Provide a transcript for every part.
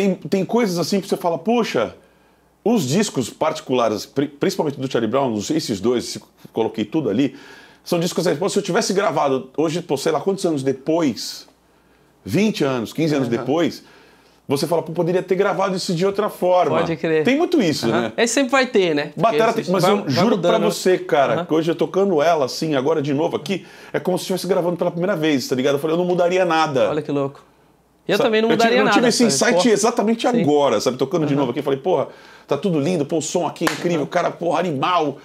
tem, tem coisas assim que você fala, poxa, os discos particulares, principalmente do Charlie Brown, esses dois, coloquei tudo ali, são discos que, se eu tivesse gravado hoje, pô, sei lá quantos anos depois, 20 anos, 15 anos uhum. depois, você fala, pô, poderia ter gravado isso de outra forma. Pode crer. Tem muito isso, uhum. né? é sempre vai ter, né? Batera, tem, mas vai, eu vai juro mudando. pra você, cara, uhum. que hoje eu tocando ela assim, agora de novo aqui, é como se estivesse gravando pela primeira vez, tá ligado? Eu falei, eu não mudaria nada. Olha que louco. Eu sabe? também não mudaria eu tive, nada. Eu tive esse insight porra. exatamente Sim. agora, sabe? Tocando uhum. de novo aqui, falei, porra, tá tudo lindo, pô, o som aqui é incrível, uhum. cara, porra, animal.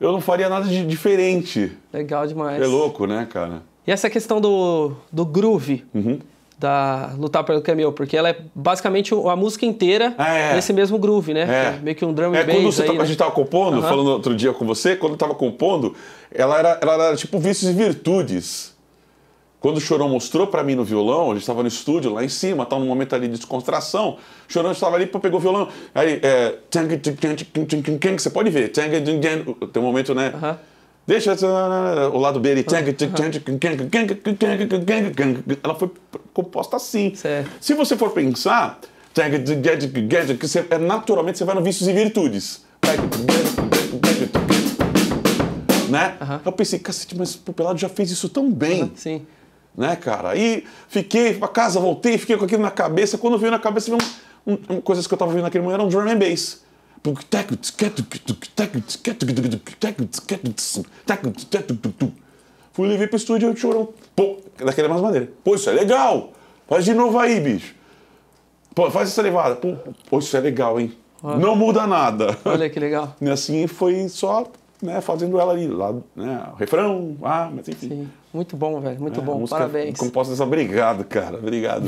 Eu não faria nada de diferente. Legal demais. É louco, né, cara? E essa questão do, do groove, uhum. da Lutar pelo Cameo, porque ela é basicamente a música inteira ah, é. nesse mesmo groove, né? É. meio que um drum é, and é, bass. Quando você tá aí, tá, né? a gente tava compondo, falando outro dia com você, quando eu tava compondo, ela era, ela era tipo vícios e virtudes. Quando o Chorão mostrou para mim no violão, a gente estava no estúdio lá em cima, estava num momento ali de descontração. O Chorão estava ali, pegou o violão. Aí, é. Você pode ver. Tem um momento, né? Deixa o lado B ali. Ela foi composta assim. Se você for pensar, naturalmente você vai no Vícios e Virtudes. Né? Eu pensei, cacete, mas o Pelado já fez isso tão bem. sim né, cara? aí fiquei pra casa, voltei, fiquei com aquilo na cabeça. Quando veio na cabeça, veio um, um, coisas que eu tava vendo naquele momento, era um drum and bass. Fui levei pro estúdio e chorou. Pô, daquela mesma maneira. Pô, isso é legal! Faz de novo aí, bicho. Pô, faz essa levada. Pô, pô isso é legal, hein? Olha. Não muda nada. Olha que legal. E assim foi só né, fazendo ela ali, lá, né, refrão, ah, mas enfim. Sim. Muito bom, velho, muito é, bom, parabéns. Composta dessa, obrigado, cara, obrigado.